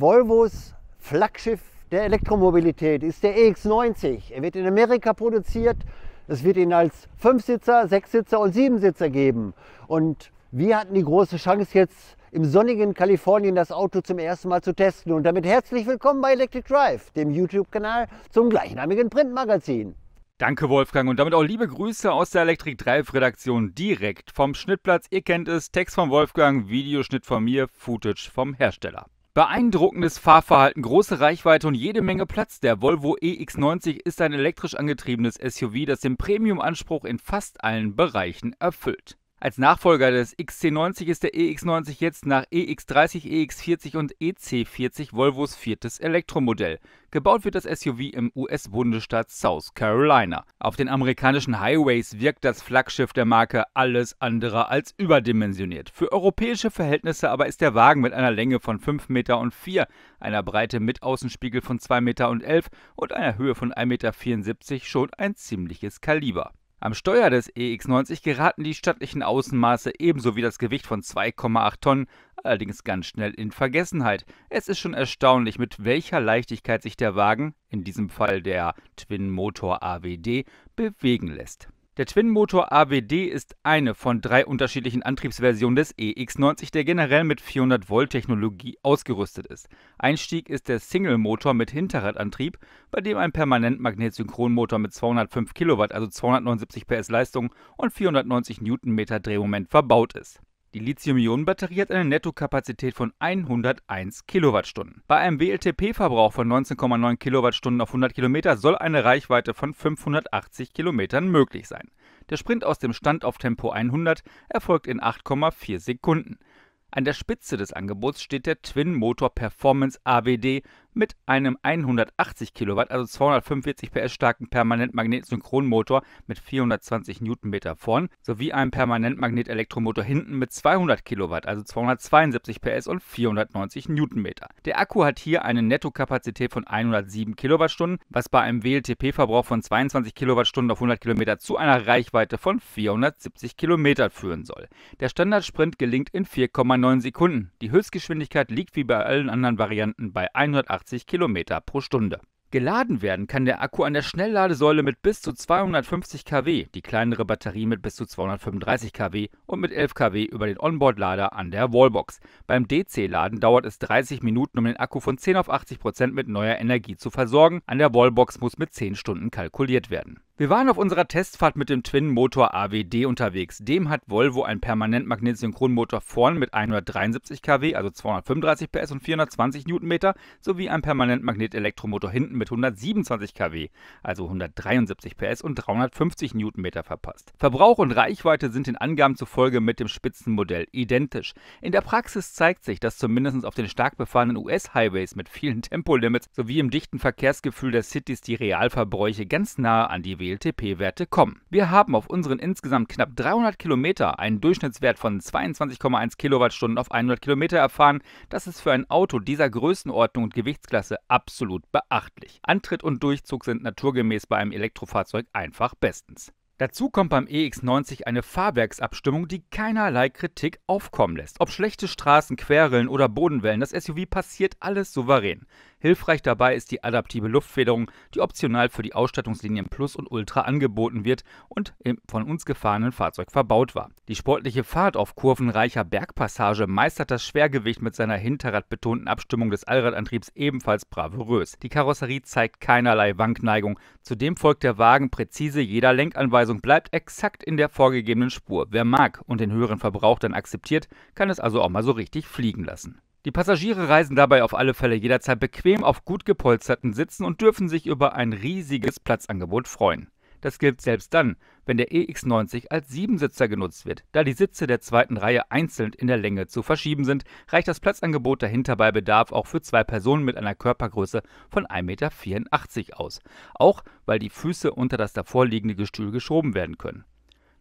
Volvos Flaggschiff der Elektromobilität ist der EX90. Er wird in Amerika produziert. Es wird ihn als Fünfsitzer, Sechssitzer und Siebensitzer geben. Und wir hatten die große Chance jetzt im sonnigen Kalifornien das Auto zum ersten Mal zu testen. Und damit herzlich willkommen bei Electric Drive, dem YouTube-Kanal zum gleichnamigen Printmagazin. Danke Wolfgang und damit auch liebe Grüße aus der Electric Drive Redaktion direkt vom Schnittplatz. Ihr kennt es, Text von Wolfgang, Videoschnitt von mir, Footage vom Hersteller. Beeindruckendes Fahrverhalten, große Reichweite und jede Menge Platz. Der Volvo EX90 ist ein elektrisch angetriebenes SUV, das den Premium-Anspruch in fast allen Bereichen erfüllt. Als Nachfolger des XC90 ist der EX90 jetzt nach EX30, EX40 und EC40 Volvos viertes Elektromodell. Gebaut wird das SUV im US-Bundesstaat South Carolina. Auf den amerikanischen Highways wirkt das Flaggschiff der Marke alles andere als überdimensioniert. Für europäische Verhältnisse aber ist der Wagen mit einer Länge von 5,04 Meter, einer Breite mit Außenspiegel von 2,11 Meter und einer Höhe von 1,74 Meter schon ein ziemliches Kaliber. Am Steuer des EX90 geraten die stattlichen Außenmaße ebenso wie das Gewicht von 2,8 Tonnen allerdings ganz schnell in Vergessenheit. Es ist schon erstaunlich, mit welcher Leichtigkeit sich der Wagen, in diesem Fall der Twin Motor AWD, bewegen lässt. Der Twin-Motor AWD ist eine von drei unterschiedlichen Antriebsversionen des EX90, der generell mit 400 Volt Technologie ausgerüstet ist. Einstieg ist der Single-Motor mit Hinterradantrieb, bei dem ein permanent Magnetsynchronmotor mit 205 kW, also 279 PS Leistung und 490 Newtonmeter Drehmoment verbaut ist. Die Lithium-Ionen-Batterie hat eine Nettokapazität von 101 Kilowattstunden. Bei einem WLTP-Verbrauch von 19,9 Kilowattstunden auf 100 Kilometer soll eine Reichweite von 580 Kilometern möglich sein. Der Sprint aus dem Stand auf Tempo 100 erfolgt in 8,4 Sekunden. An der Spitze des Angebots steht der Twin Motor Performance AWD mit einem 180 Kilowatt, also 245 PS starken Permanentmagnet-Synchronmotor mit 420 Newtonmeter vorn sowie einem Permanentmagnet-Elektromotor hinten mit 200 Kilowatt, also 272 PS und 490 Newtonmeter. Der Akku hat hier eine Nettokapazität von 107 Kilowattstunden, was bei einem WLTP-Verbrauch von 22 Kilowattstunden auf 100 Kilometer zu einer Reichweite von 470 Kilometern führen soll. Der Standardsprint gelingt in 4,9 Sekunden. Die Höchstgeschwindigkeit liegt wie bei allen anderen Varianten bei 180 180 km pro Stunde. Geladen werden kann der Akku an der Schnellladesäule mit bis zu 250 kW, die kleinere Batterie mit bis zu 235 kW und mit 11 kW über den Onboard-Lader an der Wallbox. Beim DC-Laden dauert es 30 Minuten, um den Akku von 10 auf 80 Prozent mit neuer Energie zu versorgen. An der Wallbox muss mit 10 Stunden kalkuliert werden. Wir waren auf unserer Testfahrt mit dem Twin-Motor AWD unterwegs. Dem hat Volvo einen permanent Magnetsynchronmotor vorn mit 173 kW, also 235 PS und 420 Newtonmeter, sowie einen permanent Magnetelektromotor hinten mit 127 kW, also 173 PS und 350 Newtonmeter verpasst. Verbrauch und Reichweite sind den Angaben zufolge mit dem Spitzenmodell identisch. In der Praxis zeigt sich, dass zumindest auf den stark befahrenen US-Highways mit vielen Tempolimits sowie im dichten Verkehrsgefühl der Cities die Realverbräuche ganz nahe an die DLTP-Werte kommen. Wir haben auf unseren insgesamt knapp 300 Kilometer einen Durchschnittswert von 22,1 Kilowattstunden auf 100 Kilometer erfahren. Das ist für ein Auto dieser Größenordnung und Gewichtsklasse absolut beachtlich. Antritt und Durchzug sind naturgemäß bei einem Elektrofahrzeug einfach bestens. Dazu kommt beim EX90 eine Fahrwerksabstimmung, die keinerlei Kritik aufkommen lässt. Ob schlechte Straßen, Querrillen oder Bodenwellen, das SUV passiert alles souverän. Hilfreich dabei ist die adaptive Luftfederung, die optional für die Ausstattungslinien Plus und Ultra angeboten wird und im von uns gefahrenen Fahrzeug verbaut war. Die sportliche Fahrt auf kurvenreicher Bergpassage meistert das Schwergewicht mit seiner hinterradbetonten Abstimmung des Allradantriebs ebenfalls bravourös. Die Karosserie zeigt keinerlei Wankneigung. Zudem folgt der Wagen präzise jeder Lenkanweisung, bleibt exakt in der vorgegebenen Spur. Wer mag und den höheren Verbrauch dann akzeptiert, kann es also auch mal so richtig fliegen lassen. Die Passagiere reisen dabei auf alle Fälle jederzeit bequem auf gut gepolsterten Sitzen und dürfen sich über ein riesiges Platzangebot freuen. Das gilt selbst dann, wenn der EX90 als Siebensitzer genutzt wird. Da die Sitze der zweiten Reihe einzeln in der Länge zu verschieben sind, reicht das Platzangebot dahinter bei Bedarf auch für zwei Personen mit einer Körpergröße von 1,84 Meter aus. Auch weil die Füße unter das davorliegende Gestühl geschoben werden können.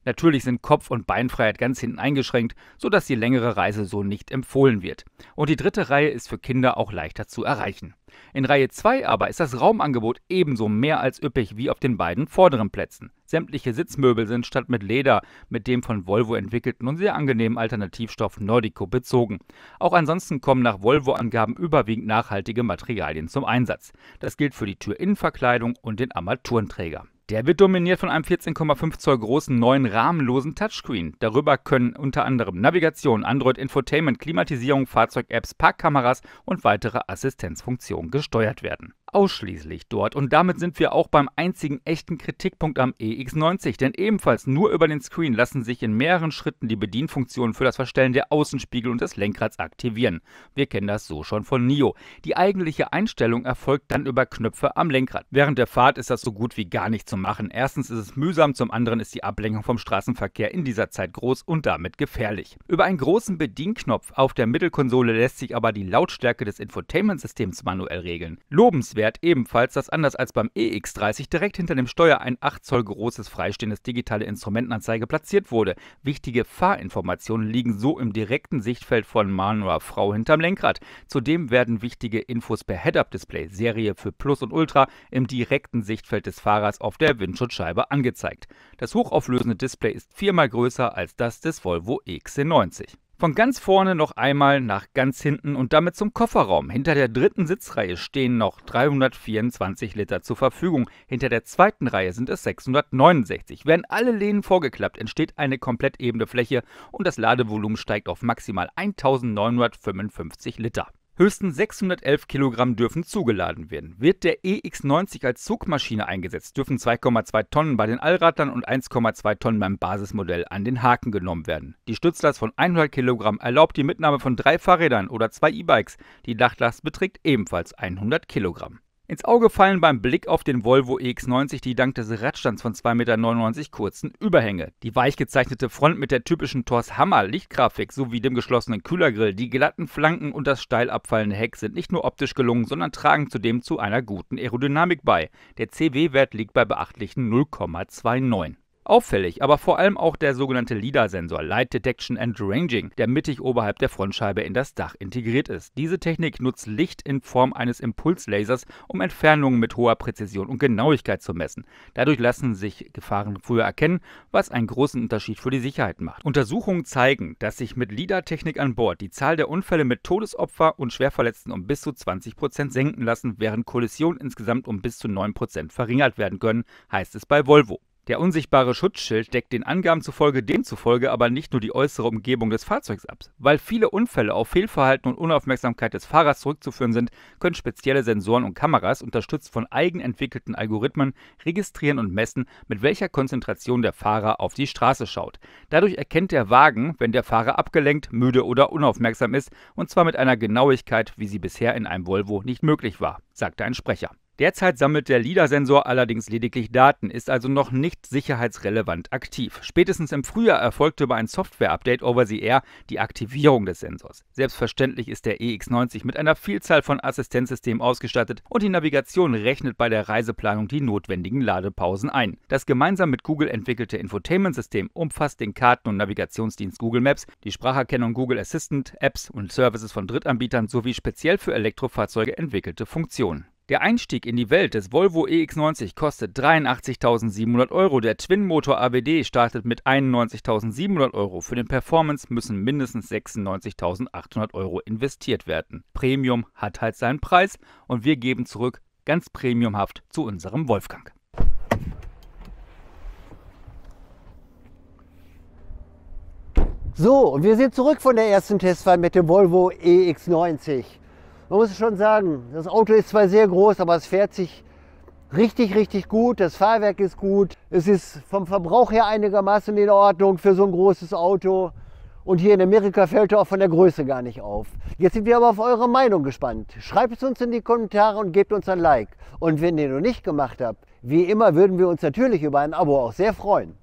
Natürlich sind Kopf- und Beinfreiheit ganz hinten eingeschränkt, sodass die längere Reise so nicht empfohlen wird. Und die dritte Reihe ist für Kinder auch leichter zu erreichen. In Reihe 2 aber ist das Raumangebot ebenso mehr als üppig wie auf den beiden vorderen Plätzen. Sämtliche Sitzmöbel sind statt mit Leder mit dem von Volvo entwickelten und sehr angenehmen Alternativstoff Nordico bezogen. Auch ansonsten kommen nach Volvo-Angaben überwiegend nachhaltige Materialien zum Einsatz. Das gilt für die Türinnenverkleidung und den Armaturenträger. Der wird dominiert von einem 14,5 Zoll großen neuen rahmenlosen Touchscreen. Darüber können unter anderem Navigation, Android Infotainment, Klimatisierung, Fahrzeug-Apps, Parkkameras und weitere Assistenzfunktionen gesteuert werden ausschließlich dort. Und damit sind wir auch beim einzigen echten Kritikpunkt am EX90, denn ebenfalls nur über den Screen lassen sich in mehreren Schritten die Bedienfunktionen für das Verstellen der Außenspiegel und des Lenkrads aktivieren. Wir kennen das so schon von NIO. Die eigentliche Einstellung erfolgt dann über Knöpfe am Lenkrad. Während der Fahrt ist das so gut wie gar nicht zu machen. Erstens ist es mühsam, zum anderen ist die Ablenkung vom Straßenverkehr in dieser Zeit groß und damit gefährlich. Über einen großen Bedienknopf auf der Mittelkonsole lässt sich aber die Lautstärke des Infotainment-Systems manuell regeln. Lobenswert erklärt ebenfalls, dass anders als beim EX30 direkt hinter dem Steuer ein 8 Zoll großes freistehendes digitale Instrumentenanzeige platziert wurde. Wichtige Fahrinformationen liegen so im direkten Sichtfeld von Mann oder Frau hinterm Lenkrad. Zudem werden wichtige Infos per Head-Up-Display, Serie für Plus und Ultra, im direkten Sichtfeld des Fahrers auf der Windschutzscheibe angezeigt. Das hochauflösende Display ist viermal größer als das des Volvo e xc 90 von ganz vorne noch einmal nach ganz hinten und damit zum Kofferraum. Hinter der dritten Sitzreihe stehen noch 324 Liter zur Verfügung. Hinter der zweiten Reihe sind es 669. Werden alle Lehnen vorgeklappt, entsteht eine komplett ebene Fläche und das Ladevolumen steigt auf maximal 1955 Liter. Höchstens 611 Kilogramm dürfen zugeladen werden. Wird der EX90 als Zugmaschine eingesetzt, dürfen 2,2 Tonnen bei den Allradlern und 1,2 Tonnen beim Basismodell an den Haken genommen werden. Die Stützlast von 100 Kilogramm erlaubt die Mitnahme von drei Fahrrädern oder zwei E-Bikes. Die Dachlast beträgt ebenfalls 100 Kilogramm. Ins Auge fallen beim Blick auf den Volvo EX90 die dank des Radstands von 2,99 Meter kurzen Überhänge, die weich gezeichnete Front mit der typischen Thors Hammer Lichtgrafik sowie dem geschlossenen Kühlergrill, die glatten Flanken und das steil abfallende Heck sind nicht nur optisch gelungen, sondern tragen zudem zu einer guten Aerodynamik bei. Der CW-Wert liegt bei beachtlichen 0,29. Auffällig, aber vor allem auch der sogenannte LIDAR-Sensor Light Detection and Ranging, der mittig oberhalb der Frontscheibe in das Dach integriert ist. Diese Technik nutzt Licht in Form eines Impulslasers, um Entfernungen mit hoher Präzision und Genauigkeit zu messen. Dadurch lassen sich Gefahren früher erkennen, was einen großen Unterschied für die Sicherheit macht. Untersuchungen zeigen, dass sich mit LIDAR-Technik an Bord die Zahl der Unfälle mit Todesopfer und Schwerverletzten um bis zu 20 senken lassen, während Kollisionen insgesamt um bis zu 9 verringert werden können, heißt es bei Volvo. Der unsichtbare Schutzschild deckt den Angaben zufolge demzufolge aber nicht nur die äußere Umgebung des Fahrzeugs ab. Weil viele Unfälle auf Fehlverhalten und Unaufmerksamkeit des Fahrers zurückzuführen sind, können spezielle Sensoren und Kameras, unterstützt von eigenentwickelten Algorithmen, registrieren und messen, mit welcher Konzentration der Fahrer auf die Straße schaut. Dadurch erkennt der Wagen, wenn der Fahrer abgelenkt, müde oder unaufmerksam ist, und zwar mit einer Genauigkeit, wie sie bisher in einem Volvo nicht möglich war, sagte ein Sprecher. Derzeit sammelt der LIDAR-Sensor allerdings lediglich Daten, ist also noch nicht sicherheitsrelevant aktiv. Spätestens im Frühjahr erfolgte über ein Software-Update over the air die Aktivierung des Sensors. Selbstverständlich ist der EX90 mit einer Vielzahl von Assistenzsystemen ausgestattet und die Navigation rechnet bei der Reiseplanung die notwendigen Ladepausen ein. Das gemeinsam mit Google entwickelte Infotainment-System umfasst den Karten- und Navigationsdienst Google Maps, die Spracherkennung Google Assistant, Apps und Services von Drittanbietern sowie speziell für Elektrofahrzeuge entwickelte Funktionen. Der Einstieg in die Welt des Volvo EX90 kostet 83.700 Euro. Der Twin-Motor ABD startet mit 91.700 Euro. Für den Performance müssen mindestens 96.800 Euro investiert werden. Premium hat halt seinen Preis und wir geben zurück ganz premiumhaft zu unserem Wolfgang. So, und wir sind zurück von der ersten Testfahrt mit dem Volvo EX90 man muss schon sagen, das Auto ist zwar sehr groß, aber es fährt sich richtig, richtig gut. Das Fahrwerk ist gut. Es ist vom Verbrauch her einigermaßen in Ordnung für so ein großes Auto. Und hier in Amerika fällt er auch von der Größe gar nicht auf. Jetzt sind wir aber auf eure Meinung gespannt. Schreibt es uns in die Kommentare und gebt uns ein Like. Und wenn ihr noch nicht gemacht habt, wie immer würden wir uns natürlich über ein Abo auch sehr freuen.